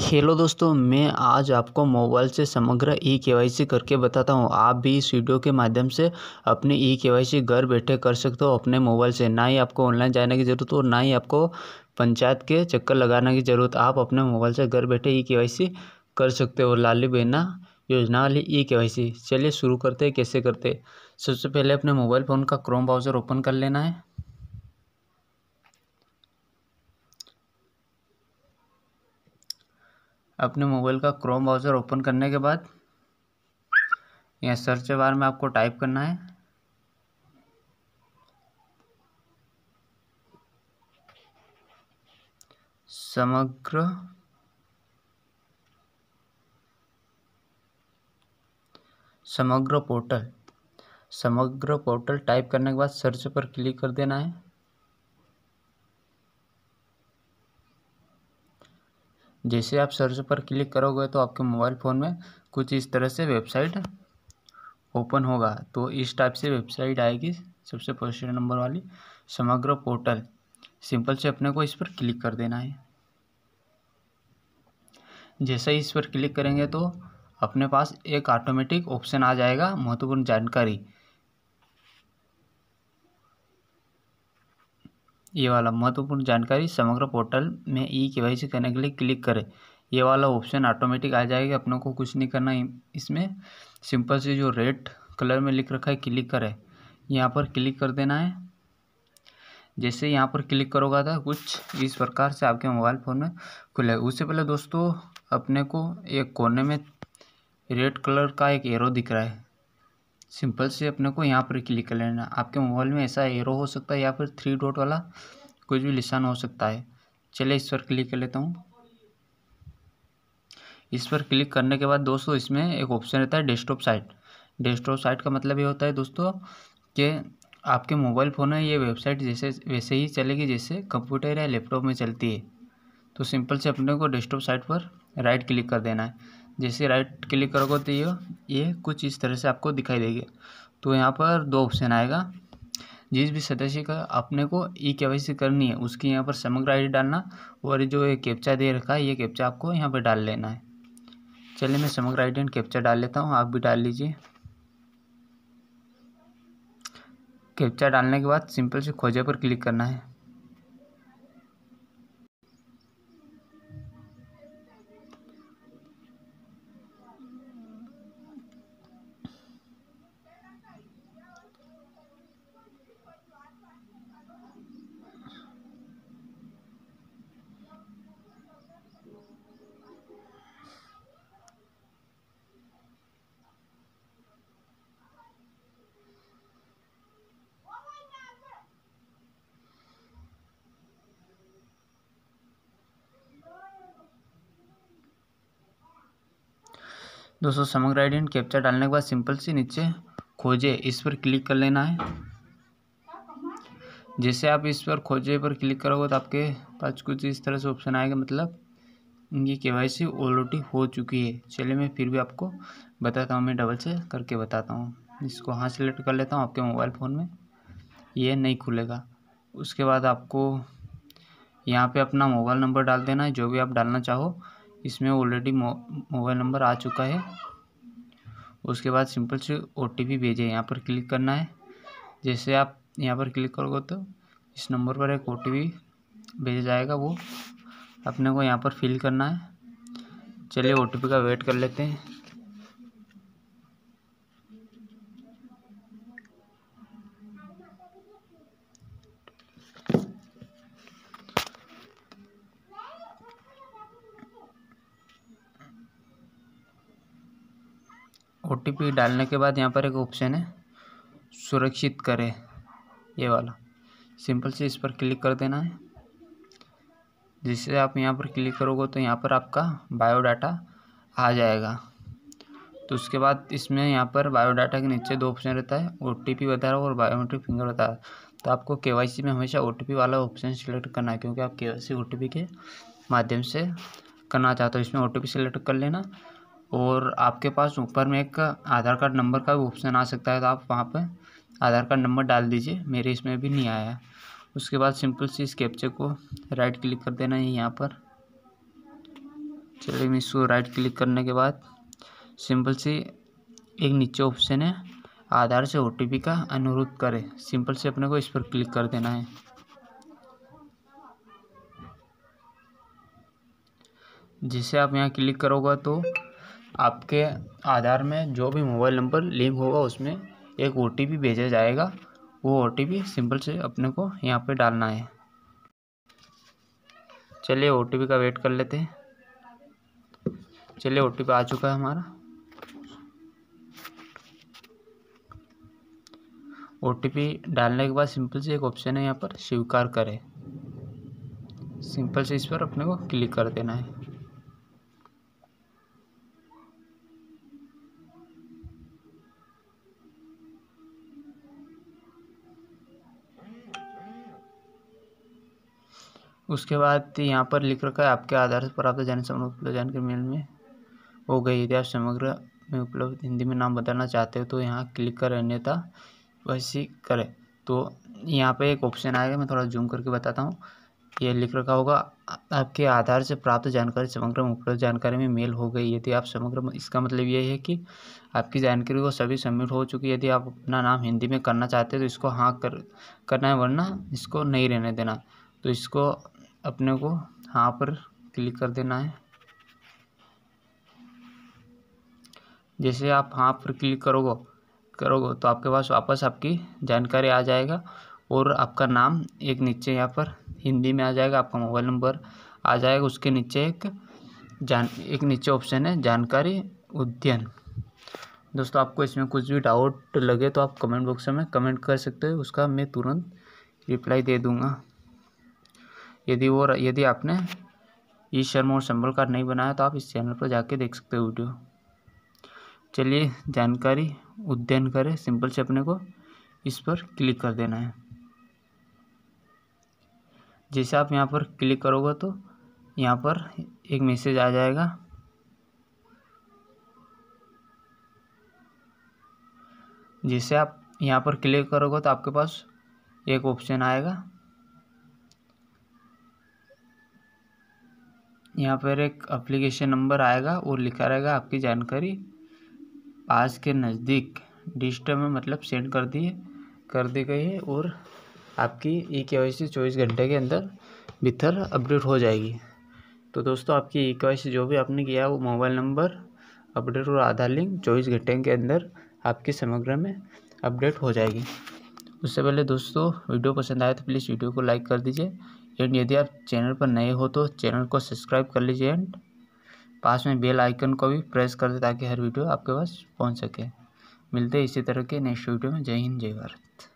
hello दोस्तों मैं आज आपको मोबाइल से समग्र ई के करके बताता हूँ आप भी इस वीडियो के माध्यम से अपने ई के घर बैठे कर सकते हो अपने मोबाइल से ना ही आपको ऑनलाइन जाने की ज़रूरत हो ना ही आपको पंचायत के चक्कर लगाने की ज़रूरत आप अपने मोबाइल से घर बैठे ई के कर सकते हो लाली बहना योजना वाली ई के चलिए शुरू करते कैसे करते सबसे पहले अपने मोबाइल फ़ोन का क्रोम ब्राउज़र ओपन कर लेना है अपने मोबाइल का क्रोम ब्राउज़र ओपन करने के बाद यहाँ सर्च बार में आपको टाइप करना है समग्र समग्र पोर्टल समग्र पोर्टल टाइप करने के बाद सर्च पर क्लिक कर देना है जैसे आप सर्च पर क्लिक करोगे तो आपके मोबाइल फ़ोन में कुछ इस तरह से वेबसाइट ओपन होगा तो इस टाइप से वेबसाइट आएगी सबसे पोस्टर नंबर वाली समग्र पोर्टल सिंपल से अपने को इस पर क्लिक कर देना है जैसे इस पर क्लिक करेंगे तो अपने पास एक ऑटोमेटिक ऑप्शन आ जाएगा महत्वपूर्ण जानकारी ये वाला महत्वपूर्ण जानकारी समग्र पोर्टल में ई के वाई करने के लिए क्लिक करें ये वाला ऑप्शन ऑटोमेटिक आ जाएगा अपनों को कुछ नहीं करना इसमें सिंपल से जो रेड कलर में लिख रखा है क्लिक करें यहाँ पर क्लिक कर देना है जैसे यहाँ पर क्लिक करोगा था कुछ इस प्रकार से आपके मोबाइल फ़ोन में खुले उससे पहले दोस्तों अपने को एक कोने में रेड कलर का एक एरो दिख रहा है सिंपल से अपने को यहाँ पर क्लिक कर लेना आपके मोबाइल में ऐसा एरो हो सकता है या फिर थ्री डॉट वाला कुछ भी निशान हो सकता है चलिए इस पर क्लिक कर लेता हूँ इस पर क्लिक करने के बाद दोस्तों इसमें एक ऑप्शन रहता है डेस्कटॉप साइट डेस्कटॉप साइट का मतलब ये होता है दोस्तों कि आपके मोबाइल फ़ोन में ये वेबसाइट जैसे वैसे ही चलेगी जैसे कंप्यूटर या लैपटॉप में चलती है तो सिंपल से अपने को डेस्कटॉप साइट पर राइट क्लिक कर देना है जैसे राइट क्लिक करोगे तो ये ये कुछ इस तरह से आपको दिखाई देगी तो यहाँ पर दो ऑप्शन आएगा जिस भी सदस्य का अपने को ई के करनी है उसकी यहाँ पर समग्र आई डालना और जो ये कैप्चा दे रखा है ये कैप्चा आपको यहाँ पर डाल लेना है चलिए मैं समग्र आई डी एंड कैप्चा डाल लेता हूँ आप भी डाल लीजिए कैप्चा डालने के बाद सिंपल से खोजे पर क्लिक करना है दोस्तों समग्र आइडियन कैप्चा डालने के बाद सिंपल सी नीचे खोजे इस पर क्लिक कर लेना है जैसे आप इस पर खोजे पर क्लिक करोगे तो आपके पास कुछ इस तरह से ऑप्शन आएगा मतलब ये के वाई सी ऑलरेडी हो चुकी है चलिए मैं फिर भी आपको बताता हूँ मैं डबल से करके बताता हूँ इसको हाँ सेलेक्ट कर लेता हूँ आपके मोबाइल फ़ोन में ये नहीं खुलेगा उसके बाद आपको यहाँ पे अपना मोबाइल नंबर डाल देना है जो भी आप डालना चाहो इसमें ऑलरेडी मोबाइल नंबर आ चुका है उसके बाद सिंपल से ओ टी पी भेजें यहाँ पर क्लिक करना है जैसे आप यहाँ पर क्लिक करोगे तो इस नंबर पर एक ओ टी पी भेजा जाएगा वो अपने को यहाँ पर फिल करना है चलिए ओ टी पी का वेट कर लेते हैं ओ डालने के बाद यहाँ पर एक ऑप्शन है सुरक्षित करें ये वाला सिंपल से इस पर क्लिक कर देना है जिससे आप यहाँ पर क्लिक करोगे तो यहाँ पर आपका बायोडाटा आ जाएगा तो उसके बाद इसमें यहाँ पर बायोडाटा के नीचे दो ऑप्शन रहता है ओ टी पी बता रहा और बायोमेट्रिक फिंगर बता रहा तो आपको के सी में हमेशा ओ टी पी वाला ऑप्शन सिलेक्ट करना है क्योंकि आप K Y C O T P के माध्यम से करना चाहते हो इसमें ओ टी पी सिलेक्ट कर लेना और आपके पास ऊपर में एक आधार कार्ड नंबर का भी ऑप्शन आ सकता है तो आप वहाँ पर आधार कार्ड नंबर डाल दीजिए मेरे इसमें भी नहीं आया उसके बाद सिंपल सी इस को राइट क्लिक कर देना है यहाँ पर चलिए इसको राइट क्लिक करने के बाद सिंपल सी एक नीचे ऑप्शन है आधार से ओ का अनुरोध करें सिंपल से अपने को इस पर क्लिक कर देना है जिसे आप यहाँ क्लिक करोगे तो आपके आधार में जो भी मोबाइल नंबर लिंक होगा उसमें एक ओ टी पी भेजा जाएगा वो ओ टी पी सिंपल से अपने को यहाँ पे डालना है चलिए ओ टी पी का वेट कर लेते हैं चलिए ओ टी पी आ चुका है हमारा ओ टी पी डालने के बाद सिंपल से एक ऑप्शन है यहाँ पर स्वीकार करें सिंपल से इस पर अपने को क्लिक कर देना है उसके बाद यहाँ पर लिख रखा है आपके आधार से प्राप्त जन समर्पण जानकारी मेल में हो गई यदि आप समग्र में उपलब्ध हिंदी में नाम बदलना चाहते हो तो यहाँ क्लिक कर अन्यथा वैसे करें तो यहाँ पे एक ऑप्शन आएगा मैं थोड़ा जूम करके बताता हूँ ये लिख रखा होगा आपके आधार से प्राप्त जानकारी समग्र में उपलब्ध जानकारी में मेल हो गई यदि आप समग्र इसका मतलब ये है कि आपकी जानकारी को सभी सबमिट हो चुकी है यदि आप अपना नाम हिंदी में करना चाहते हो तो इसको हाँ कर करना है वरना इसको नहीं रहने देना तो इसको अपने को यहाँ पर क्लिक कर देना है जैसे आप हाँ पर क्लिक करोगे करोगे तो आपके पास वापस आपकी जानकारी आ जाएगा और आपका नाम एक नीचे यहाँ पर हिंदी में आ जाएगा आपका मोबाइल नंबर आ जाएगा उसके नीचे एक जान एक नीचे ऑप्शन है जानकारी उद्यन दोस्तों आपको इसमें कुछ भी डाउट लगे तो आप कमेंट बॉक्स में कमेंट कर सकते हो उसका मैं तुरंत रिप्लाई दे दूँगा यदि वो यदि आपने ई शर्मा और संबल कार्ड नहीं बनाया तो आप इस चैनल पर जाके देख सकते हो वीडियो चलिए जानकारी उद्ययन करें सिंपल से अपने को इस पर क्लिक कर देना है जैसे आप यहाँ पर क्लिक करोगे तो यहाँ पर एक मैसेज आ जाएगा जैसे आप यहाँ पर क्लिक करोगे तो आपके पास एक ऑप्शन आएगा यहाँ पर एक अप्लीकेशन नंबर आएगा और लिखा रहेगा आपकी जानकारी पास के नज़दीक डिजिटल में मतलब सेंड कर दिए कर दी गई है और आपकी ई के वाई सी चौबीस घंटे के अंदर भीतर अपडेट हो जाएगी तो दोस्तों आपकी ई के वाई सी जो भी आपने किया वो मोबाइल नंबर अपडेट और आधार लिंक चौबीस घंटे के अंदर आपके समग्र में अपडेट हो जाएगी उससे पहले दोस्तों वीडियो पसंद आए तो प्लीज़ वीडियो को लाइक कर दीजिए एंड तो यदि आप चैनल पर नए हो तो चैनल को सब्सक्राइब कर लीजिए एंड पास में बेल आइकन को भी प्रेस कर दे ताकि हर वीडियो आपके पास पहुंच सके मिलते हैं इसी तरह के नेक्स्ट वीडियो में जय हिंद जय भारत